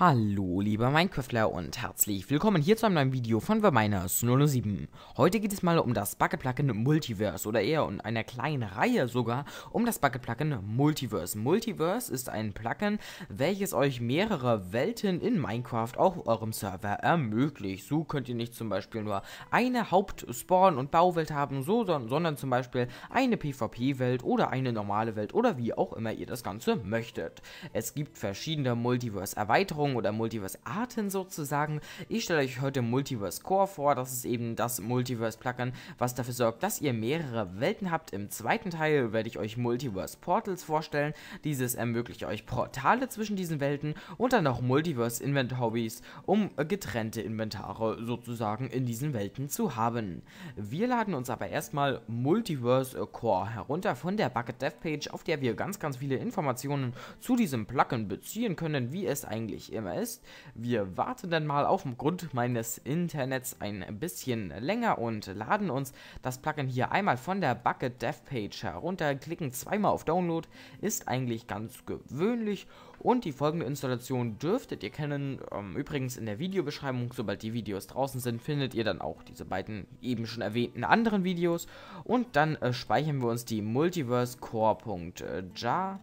Hallo liebe Minecraftler und herzlich willkommen hier zu einem neuen Video von TheMiners007. Heute geht es mal um das Bucket Plugin Multiverse oder eher in einer kleinen Reihe sogar um das Bucket Plugin Multiverse. Multiverse ist ein Plugin, welches euch mehrere Welten in Minecraft auf eurem Server ermöglicht. So könnt ihr nicht zum Beispiel nur eine Hauptspawn- und Bauwelt haben, so, sondern zum Beispiel eine PvP-Welt oder eine normale Welt oder wie auch immer ihr das Ganze möchtet. Es gibt verschiedene Multiverse-Erweiterungen Umgebung oder Multiverse-Arten sozusagen. Ich stelle euch heute Multiverse Core vor, das ist eben das Multiverse-Plugin, was dafür sorgt, dass ihr mehrere Welten habt. Im zweiten Teil werde ich euch Multiverse Portals vorstellen. Dieses ermöglicht ähm, euch Portale zwischen diesen Welten und dann auch Multiverse Inventories, um äh, getrennte Inventare sozusagen in diesen Welten zu haben. Wir laden uns aber erstmal Multiverse Core herunter von der Bucket Dev Page, auf der wir ganz, ganz viele Informationen zu diesem Plugin beziehen können, wie es eigentlich äh, immer ist. Wir warten dann mal aufgrund meines Internets ein bisschen länger und laden uns das Plugin hier einmal von der Bucket Dev Page herunter, klicken zweimal auf Download, ist eigentlich ganz gewöhnlich und die folgende Installation dürftet ihr kennen. Ähm, übrigens in der Videobeschreibung, sobald die Videos draußen sind, findet ihr dann auch diese beiden eben schon erwähnten anderen Videos. Und dann äh, speichern wir uns die multiverse multiversecore.jar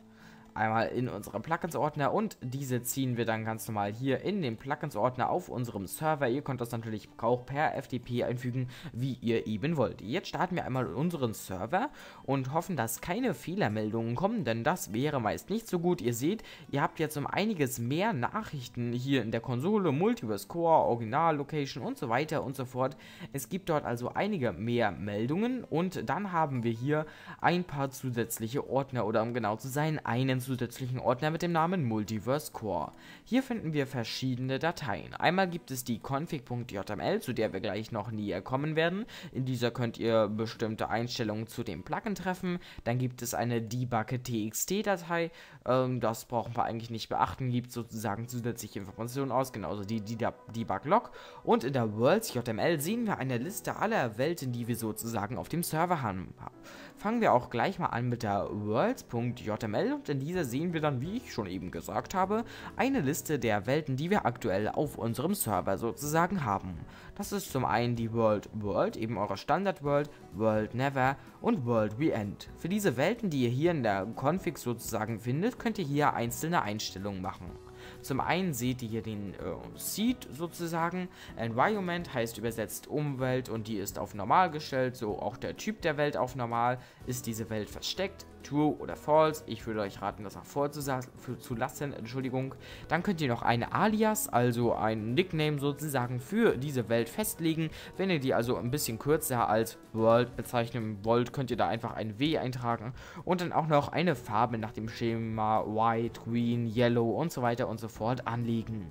einmal in unsere Plugins-Ordner und diese ziehen wir dann ganz normal hier in den Plugins-Ordner auf unserem Server. Ihr könnt das natürlich auch per FTP einfügen, wie ihr eben wollt. Jetzt starten wir einmal unseren Server und hoffen, dass keine Fehlermeldungen kommen, denn das wäre meist nicht so gut. Ihr seht, ihr habt jetzt um einiges mehr Nachrichten hier in der Konsole, Multiverse Core, Original Location und so weiter und so fort. Es gibt dort also einige mehr Meldungen und dann haben wir hier ein paar zusätzliche Ordner oder um genau zu sein, einen zusätzlichen Ordner mit dem Namen Multiverse Core. Hier finden wir verschiedene Dateien. Einmal gibt es die config.jml, zu der wir gleich noch näher kommen werden. In dieser könnt ihr bestimmte Einstellungen zu dem Plugin treffen. Dann gibt es eine debug.txt-Datei. Ähm, das brauchen wir eigentlich nicht beachten. Gibt sozusagen zusätzliche Informationen aus, genauso die, die Debug-Log. Und in der Worlds.jml sehen wir eine Liste aller Welten, die wir sozusagen auf dem Server haben. Fangen wir auch gleich mal an mit der Worlds.jml und in dieser dieser sehen wir dann, wie ich schon eben gesagt habe, eine Liste der Welten, die wir aktuell auf unserem Server sozusagen haben. Das ist zum einen die World World, eben eure Standard World, World Never und World We End. Für diese Welten, die ihr hier in der Config sozusagen findet, könnt ihr hier einzelne Einstellungen machen. Zum einen seht ihr hier den äh, Seed sozusagen. Environment heißt übersetzt Umwelt und die ist auf normal gestellt. So auch der Typ der Welt auf normal. Ist diese Welt versteckt? True oder False? Ich würde euch raten, das auch vorzulassen. Entschuldigung. Dann könnt ihr noch eine Alias, also ein Nickname sozusagen für diese Welt festlegen. Wenn ihr die also ein bisschen kürzer als World bezeichnen wollt, könnt ihr da einfach ein W eintragen. Und dann auch noch eine Farbe nach dem Schema White, Green, Yellow und so weiter und so fort sofort anlegen.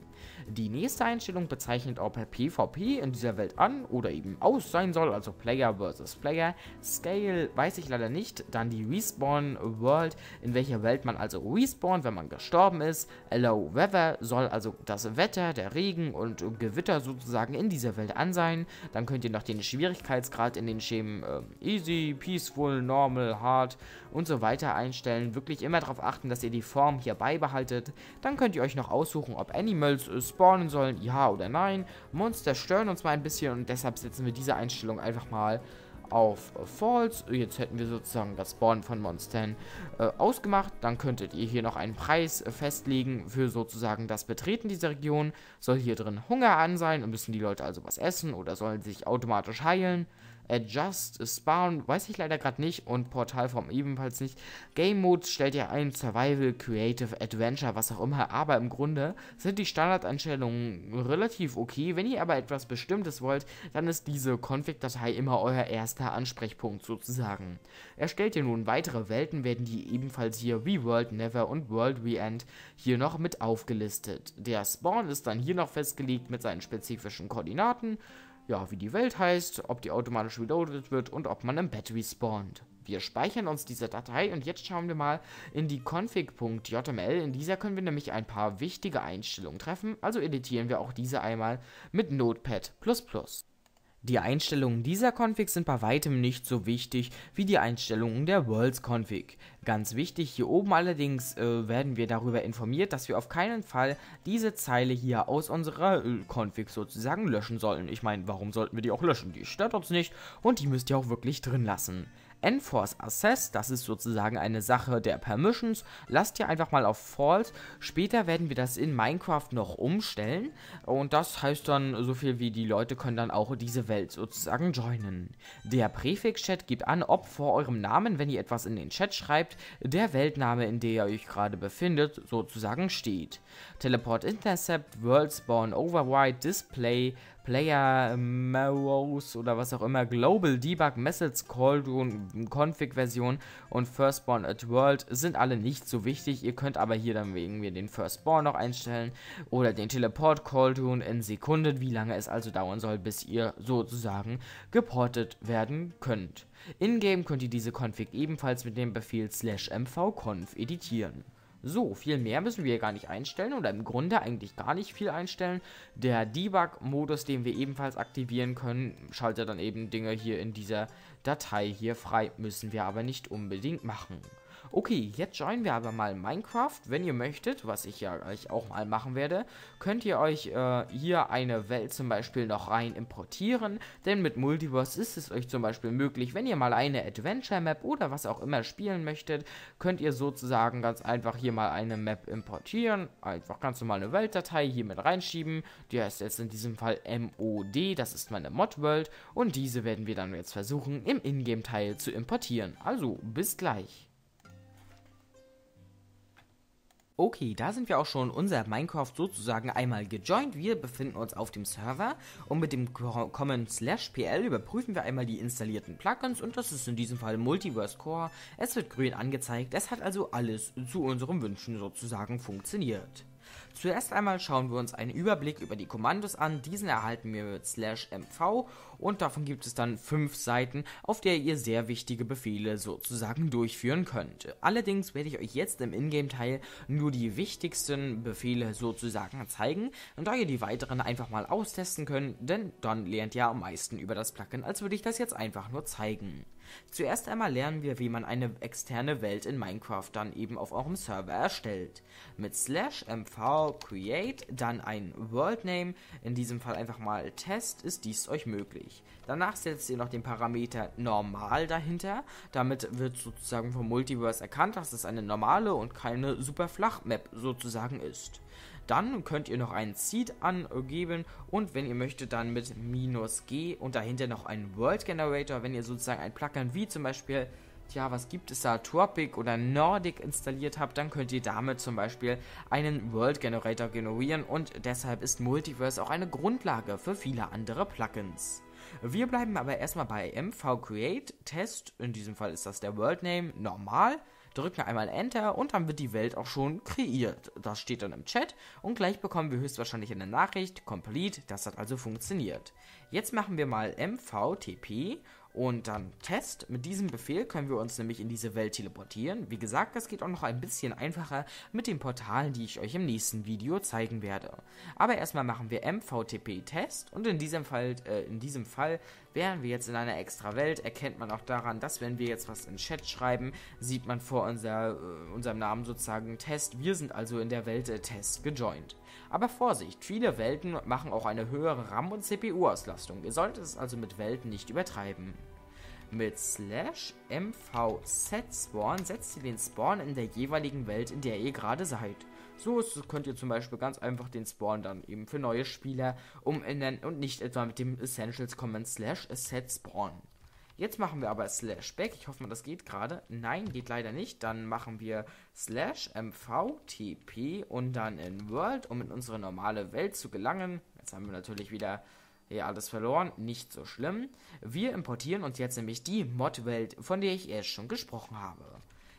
Die nächste Einstellung bezeichnet, ob PvP in dieser Welt an oder eben aus sein soll, also Player versus Player. Scale weiß ich leider nicht. Dann die Respawn World, in welcher Welt man also respawnt, wenn man gestorben ist. Allow Weather soll also das Wetter, der Regen und Gewitter sozusagen in dieser Welt an sein. Dann könnt ihr noch den Schwierigkeitsgrad in den Schemen äh, Easy, Peaceful, Normal, Hard und so weiter einstellen. Wirklich immer darauf achten, dass ihr die Form hier beibehaltet. Dann könnt ihr euch noch aussuchen, ob Animals äh, spawnen sollen, ja oder nein. Monster stören uns mal ein bisschen und deshalb setzen wir diese Einstellung einfach mal auf äh, False. Jetzt hätten wir sozusagen das Spawnen von Monstern äh, ausgemacht. Dann könntet ihr hier noch einen Preis äh, festlegen für sozusagen das Betreten dieser Region. Soll hier drin Hunger an sein und müssen die Leute also was essen oder sollen sich automatisch heilen. Adjust, Spawn, weiß ich leider gerade nicht und Portalform ebenfalls nicht. Game Mode stellt ihr ein Survival, Creative, Adventure, was auch immer, aber im Grunde sind die Standardeinstellungen relativ okay. Wenn ihr aber etwas Bestimmtes wollt, dann ist diese Config-Datei immer euer erster Ansprechpunkt sozusagen. Erstellt ihr nun weitere Welten, werden die ebenfalls hier wie World Never und World Re-End hier noch mit aufgelistet. Der Spawn ist dann hier noch festgelegt mit seinen spezifischen Koordinaten ja, wie die Welt heißt, ob die automatisch reloaded wird und ob man im Bett respawnt. Wir speichern uns diese Datei und jetzt schauen wir mal in die config.jml. In dieser können wir nämlich ein paar wichtige Einstellungen treffen, also editieren wir auch diese einmal mit Notepad++. Die Einstellungen dieser Config sind bei weitem nicht so wichtig wie die Einstellungen der Worlds Config. Ganz wichtig, hier oben allerdings äh, werden wir darüber informiert, dass wir auf keinen Fall diese Zeile hier aus unserer äh, Config sozusagen löschen sollen. Ich meine, warum sollten wir die auch löschen? Die stört uns nicht und die müsst ihr auch wirklich drin lassen. Enforce Assess, das ist sozusagen eine Sache der Permissions, lasst ihr einfach mal auf False. Später werden wir das in Minecraft noch umstellen und das heißt dann so viel wie die Leute können dann auch diese Welt sozusagen joinen. Der Präfix-Chat gibt an, ob vor eurem Namen, wenn ihr etwas in den Chat schreibt, der Weltname, in der ihr euch gerade befindet, sozusagen steht. Teleport Intercept, World Spawn Override, Display, Player Morrows oder was auch immer, Global Debug, Methods, Call, Config Version und Firstborn at World sind alle nicht so wichtig. Ihr könnt aber hier dann wegen mir den Firstborn noch einstellen oder den Teleport Call in Sekunden, wie lange es also dauern soll, bis ihr sozusagen geportet werden könnt. In-game könnt ihr diese Config ebenfalls mit dem Befehl slash mvconf editieren. So, viel mehr müssen wir hier gar nicht einstellen oder im Grunde eigentlich gar nicht viel einstellen. Der Debug-Modus, den wir ebenfalls aktivieren können, schaltet dann eben Dinge hier in dieser Datei hier frei. Müssen wir aber nicht unbedingt machen. Okay, jetzt joinen wir aber mal Minecraft. Wenn ihr möchtet, was ich ja euch auch mal machen werde, könnt ihr euch äh, hier eine Welt zum Beispiel noch rein importieren. Denn mit Multiverse ist es euch zum Beispiel möglich, wenn ihr mal eine Adventure Map oder was auch immer spielen möchtet, könnt ihr sozusagen ganz einfach hier mal eine Map importieren. Einfach ganz normal eine Weltdatei hier mit reinschieben. Die heißt jetzt in diesem Fall MOD, das ist meine Mod-World. Und diese werden wir dann jetzt versuchen, im Ingame-Teil zu importieren. Also, bis gleich. Okay, da sind wir auch schon unser Minecraft sozusagen einmal gejoint. Wir befinden uns auf dem Server und mit dem Common Slash PL überprüfen wir einmal die installierten Plugins und das ist in diesem Fall Multiverse Core. Es wird grün angezeigt, es hat also alles zu unseren Wünschen sozusagen funktioniert. Zuerst einmal schauen wir uns einen Überblick über die Kommandos an. Diesen erhalten wir mit slash mv und davon gibt es dann fünf Seiten, auf der ihr sehr wichtige Befehle sozusagen durchführen könnt. Allerdings werde ich euch jetzt im Ingame-Teil nur die wichtigsten Befehle sozusagen zeigen, und da ihr die weiteren einfach mal austesten könnt, denn dann lernt ihr am meisten über das Plugin, als würde ich das jetzt einfach nur zeigen. Zuerst einmal lernen wir, wie man eine externe Welt in Minecraft dann eben auf eurem Server erstellt. Mit slash mv create, dann ein Worldname, in diesem Fall einfach mal Test, ist dies euch möglich. Danach setzt ihr noch den Parameter normal dahinter, damit wird sozusagen vom Multiverse erkannt, dass es eine normale und keine super Flachmap sozusagen ist. Dann könnt ihr noch einen Seed angeben und wenn ihr möchtet, dann mit minus G und dahinter noch einen World Generator, wenn ihr sozusagen ein Plugin wie zum Beispiel ja, was gibt es da, Tropic oder Nordic installiert habt, dann könnt ihr damit zum Beispiel einen World Generator generieren und deshalb ist Multiverse auch eine Grundlage für viele andere Plugins. Wir bleiben aber erstmal bei MV Create Test, in diesem Fall ist das der World Name normal drücken einmal Enter und dann wird die Welt auch schon kreiert. Das steht dann im Chat und gleich bekommen wir höchstwahrscheinlich eine Nachricht, Complete, das hat also funktioniert. Jetzt machen wir mal MVTP und dann Test. Mit diesem Befehl können wir uns nämlich in diese Welt teleportieren. Wie gesagt, das geht auch noch ein bisschen einfacher mit den Portalen, die ich euch im nächsten Video zeigen werde. Aber erstmal machen wir MVTP Test und in diesem Fall, äh, in diesem Fall Wären wir jetzt in einer extra Welt, erkennt man auch daran, dass wenn wir jetzt was in Chat schreiben, sieht man vor unser, äh, unserem Namen sozusagen Test. Wir sind also in der Welt äh, Test gejoint. Aber Vorsicht, viele Welten machen auch eine höhere RAM- und CPU-Auslastung. Ihr solltet es also mit Welten nicht übertreiben. Mit slash mvsetspawn setzt ihr den Spawn in der jeweiligen Welt, in der ihr gerade seid. So könnt ihr zum Beispiel ganz einfach den Spawn dann eben für neue Spieler umändern und nicht etwa mit dem Essentials Command slash Asset Spawn. Jetzt machen wir aber slash back. Ich hoffe mal, das geht gerade. Nein, geht leider nicht. Dann machen wir slash mvtp und dann in world, um in unsere normale Welt zu gelangen. Jetzt haben wir natürlich wieder ja, alles verloren. Nicht so schlimm. Wir importieren uns jetzt nämlich die Mod-Welt, von der ich erst schon gesprochen habe.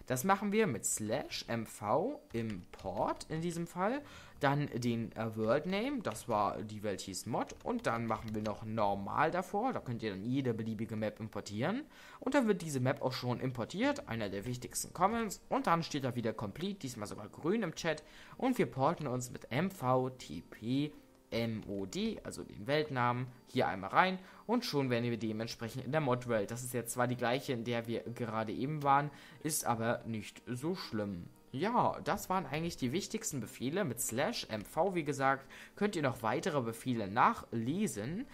Das machen wir mit slash mv import in diesem Fall. Dann den äh, World Name, das war die Welt hieß Mod. Und dann machen wir noch normal davor. Da könnt ihr dann jede beliebige Map importieren. Und dann wird diese Map auch schon importiert, einer der wichtigsten Comments. Und dann steht da wieder Complete, diesmal sogar grün im Chat. Und wir porten uns mit mvtp MOD, also den Weltnamen, hier einmal rein und schon werden wir dementsprechend in der Mod-Welt. Das ist jetzt zwar die gleiche, in der wir gerade eben waren, ist aber nicht so schlimm. Ja, das waren eigentlich die wichtigsten Befehle. Mit slash mv, wie gesagt, könnt ihr noch weitere Befehle nachlesen.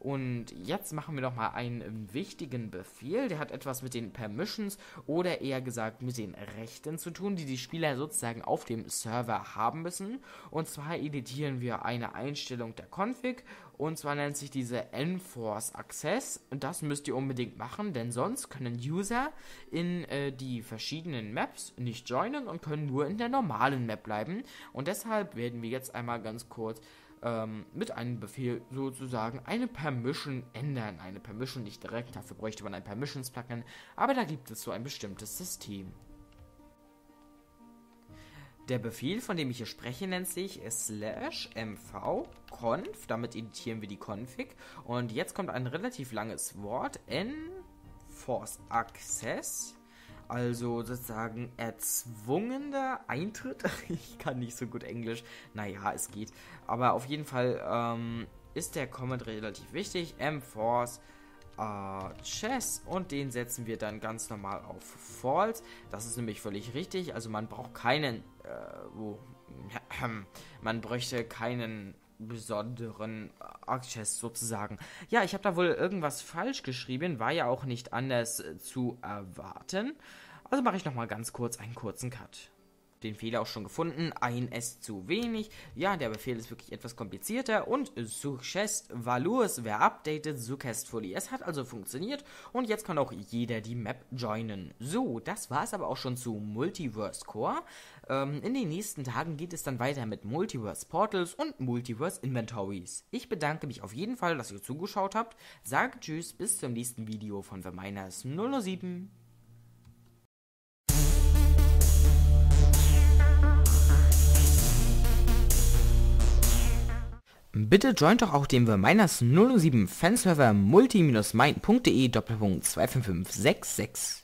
Und jetzt machen wir doch mal einen ähm, wichtigen Befehl. Der hat etwas mit den Permissions oder eher gesagt mit den Rechten zu tun, die die Spieler sozusagen auf dem Server haben müssen. Und zwar editieren wir eine Einstellung der Config. Und zwar nennt sich diese Enforce Access. Und das müsst ihr unbedingt machen, denn sonst können User in äh, die verschiedenen Maps nicht joinen und können nur in der normalen Map bleiben. Und deshalb werden wir jetzt einmal ganz kurz ähm, mit einem Befehl sozusagen eine Permission ändern. Eine Permission nicht direkt, dafür bräuchte man ein Permissions-Plugin, aber da gibt es so ein bestimmtes System. Der Befehl, von dem ich hier spreche, nennt sich slash mvconf, Damit editieren wir die Config. Und jetzt kommt ein relativ langes Wort. Enforce Access also sozusagen erzwungener Eintritt. ich kann nicht so gut Englisch. Naja, es geht. Aber auf jeden Fall ähm, ist der Comment relativ wichtig. M-Force. Uh, äh, Chess und den setzen wir dann ganz normal auf False. Das ist nämlich völlig richtig. Also man braucht keinen, äh, wo, man bräuchte keinen besonderen Access sozusagen. Ja, ich habe da wohl irgendwas falsch geschrieben, war ja auch nicht anders äh, zu erwarten. Also mache ich nochmal ganz kurz einen kurzen Cut den Fehler auch schon gefunden. Ein S zu wenig. Ja, der Befehl ist wirklich etwas komplizierter. Und suggest Valours, wer updated successfully. Es hat also funktioniert und jetzt kann auch jeder die Map joinen. So, das war es aber auch schon zu Multiverse Core. Ähm, in den nächsten Tagen geht es dann weiter mit Multiverse Portals und Multiverse Inventories. Ich bedanke mich auf jeden Fall, dass ihr zugeschaut habt. Sage Tschüss, bis zum nächsten Video von The Miners 007. Bitte joint doch auch den Verminers 007 Fanserver multi-main.de Doppelpunkt 25566.